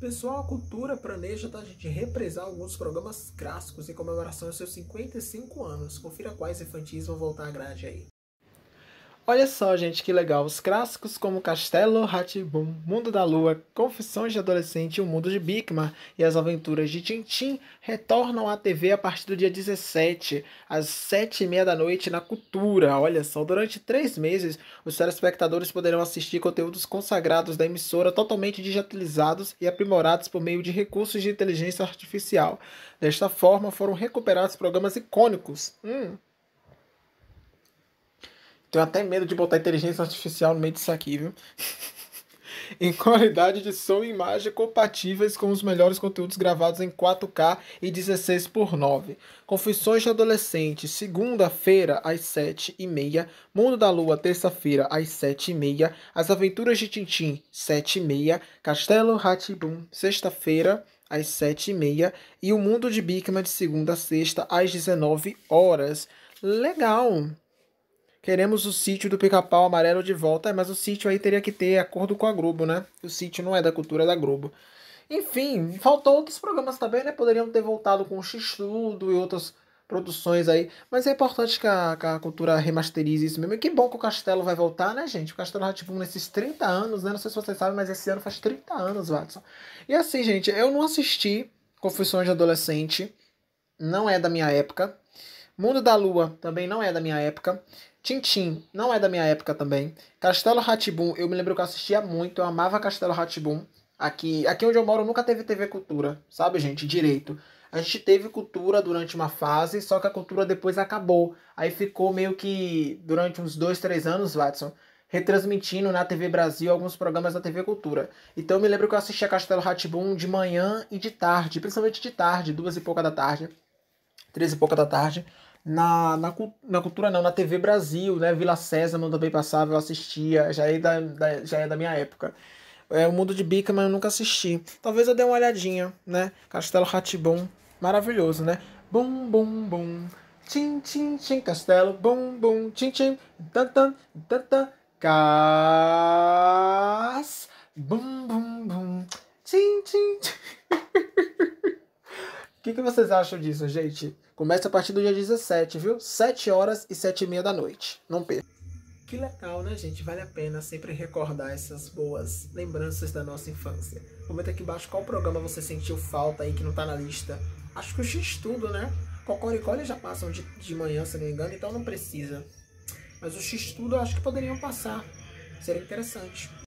Pessoal, a Cultura planeja da gente represar alguns programas clássicos em comemoração aos seus 55 anos. Confira quais infantis vão voltar à grade aí. Olha só, gente, que legal. Os clássicos como Castelo Ratibum, Mundo da Lua, Confissões de Adolescente, O Mundo de Bigman e As Aventuras de Tintim retornam à TV a partir do dia 17, às 7h30 da noite, na Cultura. Olha só, durante três meses, os telespectadores poderão assistir conteúdos consagrados da emissora totalmente digitalizados e aprimorados por meio de recursos de inteligência artificial. Desta forma, foram recuperados programas icônicos. Hum tenho até medo de botar inteligência artificial no meio disso aqui, viu? em qualidade de som e imagem compatíveis com os melhores conteúdos gravados em 4K e 16 por 9. Confissões de Adolescente, segunda-feira às 7h30. Mundo da Lua, terça-feira às 7h30. As Aventuras de Tintim, 7h30. Castelo Ratibum, sexta-feira às 7h30. E, O Mundo de Bikman, de segunda a sexta, às 19 horas. Legal! Queremos o sítio do pica-pau amarelo de volta, mas o sítio aí teria que ter acordo com a Globo, né? O sítio não é da cultura da Globo. Enfim, faltou outros programas também, né? Poderiam ter voltado com o X-Tudo e outras produções aí. Mas é importante que a, que a, cultura remasterize isso mesmo. E que bom que o Castelo vai voltar, né, gente? O Castelo Ratimbum tá, tipo, nesses 30 anos, né? Não sei se vocês sabem, mas esse ano faz 30 anos, Watson. E assim, gente, eu não assisti Confissões de Adolescente. Não é da minha época. Mundo da Lua também não é da minha época. Tintim, não é da minha época também. Castelo Ratibum, eu me lembro que eu assistia muito, eu amava Castelo Ratibum. Aqui, aqui onde eu moro nunca teve TV Cultura, sabe, gente? Direito. A gente teve cultura durante uma fase, só que a cultura depois acabou. Aí ficou meio que durante uns dois, três anos, Watson, retransmitindo na TV Brasil alguns programas da TV Cultura. Então eu me lembro que eu assistia Castelo Ratibum de manhã e de tarde, principalmente de tarde, duas e pouca da tarde, três e pouca da tarde na, na, na, cultura não, na TV Brasil, né? Vila Sésamo também passava, eu assistia, já é da, da já é da minha época. É, o Mundo de Bica, mas eu nunca assisti. Talvez eu dê uma olhadinha, né? Castelo Ratibum, maravilhoso, né? Bum, bum, bum. Tchim, tchim, tchim, castelo. Bum, bum, tchim, tchim. Tan, tan, tan, tan. Cas. Bum, bum, bum. Tchim, tchim, tchim que vocês acham disso, gente? Começa a partir do dia 17, viu? 7 horas e 7 e meia da noite. Não perca. Que legal, né, gente? Vale a pena sempre recordar essas boas lembranças da nossa infância. Comenta aqui embaixo qual programa você sentiu falta aí que não tá na lista. Acho que o X-Tudo, né? Cocoricó eles já passam de, de manhã, se não me engano, então não precisa. Mas o X-Tudo eu acho que poderiam passar. Seria interessante.